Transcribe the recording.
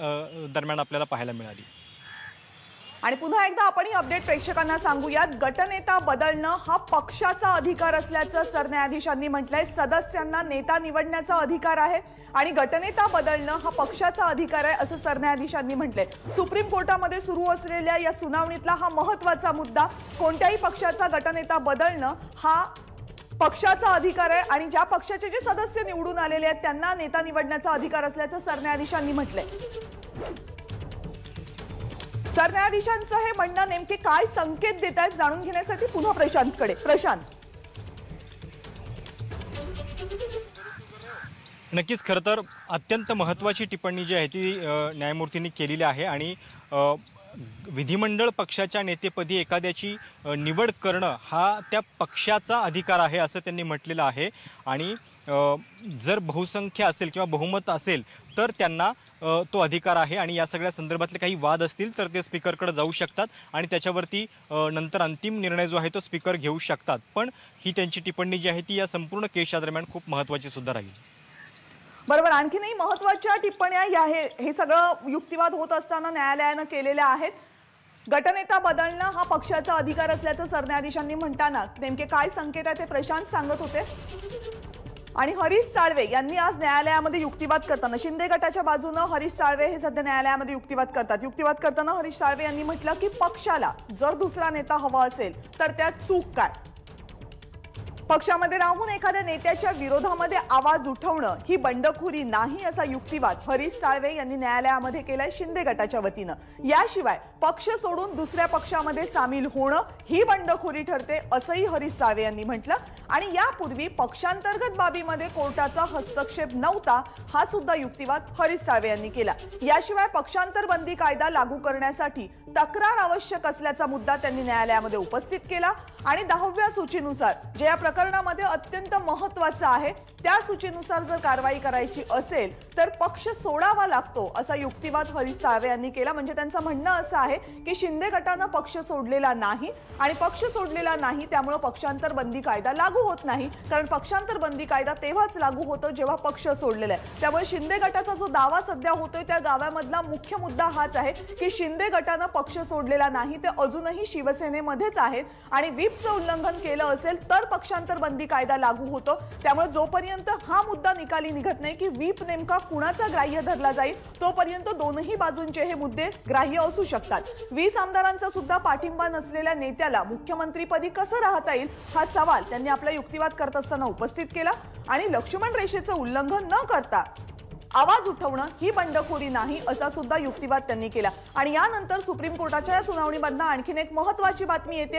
दरम्यान आपल्याला पाहायला मिळाली आणि पुन्हा एकदा आपण ही अपडेट प्रेक्षकांना सांगूयात गटनेता बदलणं हा पक्षाचा अधिकार असल्याचं सरन्यायाधीशांनी म्हटलंय सदस्यांना नेता निवडण्याचा अधिकार आहे आणि गटनेता बदलणं हा पक्षाचा अधिकार आहे असं सरन्यायाधीशांनी म्हटलंय सुप्रीम कोर्टामध्ये सुरू असलेल्या या सुनावणीतला हा महत्वाचा मुद्दा कोणत्याही पक्षाचा गटनेता बदलणं हा पक्षाचा अधिकार आहे आणि ज्या पक्षाचे जे सदस्य निवडून आलेले आहेत त्यांना नेता निवडण्याचा अधिकार असल्याचं सरन्यायाधीशांनी म्हटलंय सरन्यायाधीशांचं हे म्हणणं नेमके काय संकेत देत आहेत जाणून घेण्यासाठी पुन्हा प्रशांतकडे प्रशांत नक्कीच खरं तर अत्यंत महत्त्वाची टिप्पणी जी आहे ती न्यायमूर्तींनी केलेली आहे आणि विधिमंडळ पक्षाच्या नेतेपदी एखाद्याची निवड करणं हा त्या पक्षाचा अधिकार आहे असं त्यांनी म्हटलेलं आहे आणि जर बहुसंख्या असेल किंवा बहुमत असेल तर त्यांना तो अधिकार आहे आणि या सगळ्या संदर्भातले काही वाद असतील तर ते स्पीकरकडे जाऊ शकतात आणि त्याच्यावरती नंतर अंतिम निर्णय जो आहे तो स्पीकर घेऊ शकतात पण ही त्यांची टिप्पणी जी आहे ती या संपूर्ण केशादरम्यान खूप महत्त्वाची सुद्धा राहील बरोबर आणखीनही महत्वाच्या टिप्पण्या या हे हे सगळं युक्तिवाद होत असताना न्यायालयानं केलेल्या आहेत गटनेता बदलणं हा पक्षाचा अधिकार असल्याचं सरन्यायाधीशांनी म्हणताना नेमके काय संकेत आहे ते प्रशांत सांगत होते आणि हरीश साळवे यांनी आज न्यायालयामध्ये युक्तिवाद करताना शिंदे गटाच्या बाजूनं हरीश साळवे हे सध्या न्यायालयामध्ये युक्तिवाद करतात युक्तिवाद करताना हरीश साळवे यांनी म्हटलं की पक्षाला जर दुसरा नेता हवा असेल तर त्यात चूक काय पक्षामध्ये राहून एखाद्या नेत्याच्या विरोधामध्ये आवाज उठवणं ही बंडखोरी नाही असा युक्तिवाद हरीश साळवे यांनी न्यायालयामध्ये केलाय शिंदे गटाच्या वतीनं याशिवाय पक्ष सोडून दुसऱ्या पक्षामध्ये सामील होणं ही बंडखोरी ठरते असंही हरीश साळवे यांनी म्हटलं आणि यापूर्वी पक्षांतर्गत बाबीमध्ये कोर्टाचा हस्तक्षेप नव्हता हा सुद्धा युक्तिवाद हरीश साळवे यांनी केला याशिवाय पक्षांतर बंदी कायदा लागू करण्यासाठी तक्रार आवश्यक असल्याचा मुद्दा त्यांनी न्यायालयामध्ये उपस्थित केला आणि दहाव्या सूचीनुसार जे या प्रकरणामध्ये अत्यंत महत्वाचं आहे त्या सूचीनुसार जर कारवाई करायची असेल तर पक्ष सोडावा लागतो असा युक्तिवाद हरीश साळवे यांनी केला म्हणजे त्यांचं म्हणणं असं आहे की शिंदे गटानं पक्ष सोडलेला नाही आणि पक्ष सोडलेला नाही त्यामुळे पक्षांतर बंदी कायदा लागू होत नाही कारण पक्षांतर बंदी कायदा तेव्हाच लागू होतो जेव्हा पक्ष सोडलेला आहे त्यामुळे शिंदे गटाचा जो दावा सध्या होतोय त्या गाव्यामधला मुख्य मुद्दा हाच आहे की शिंदे गटानं पक्ष सोडलेला नाही ते अजूनही शिवसेनेमध्येच आहेत आणि व्हीपचं उल्लंघन केलं असेल तर पक्षांतर मतांतर बंदी कायदा लागू होतो त्यामुळे जोपर्यंत हा मुद्दा निकाली निघत नाही की व्हीप नेमका कुणाचा ग्राह्य धरला जाईल तोपर्यंत दोनही बाजूंचे हे मुद्दे ग्राह्य असू शकतात वीस आमदारांचा सुद्धा पाठिंबा नसलेल्या नेत्याला मुख्यमंत्रीपदी कसं राहता येईल हा सवाल त्यांनी आपला युक्तिवाद करत असताना उपस्थित केला आणि लक्ष्मण रेषेचं उल्लंघन न करता आवाज उठवणं ही बंडखोरी नाही असा सुद्धा युक्तिवाद त्यांनी केला आणि यानंतर सुप्रीम कोर्टाच्या या सुनावणीमधनं आणखीन एक महत्वाची बातमी येते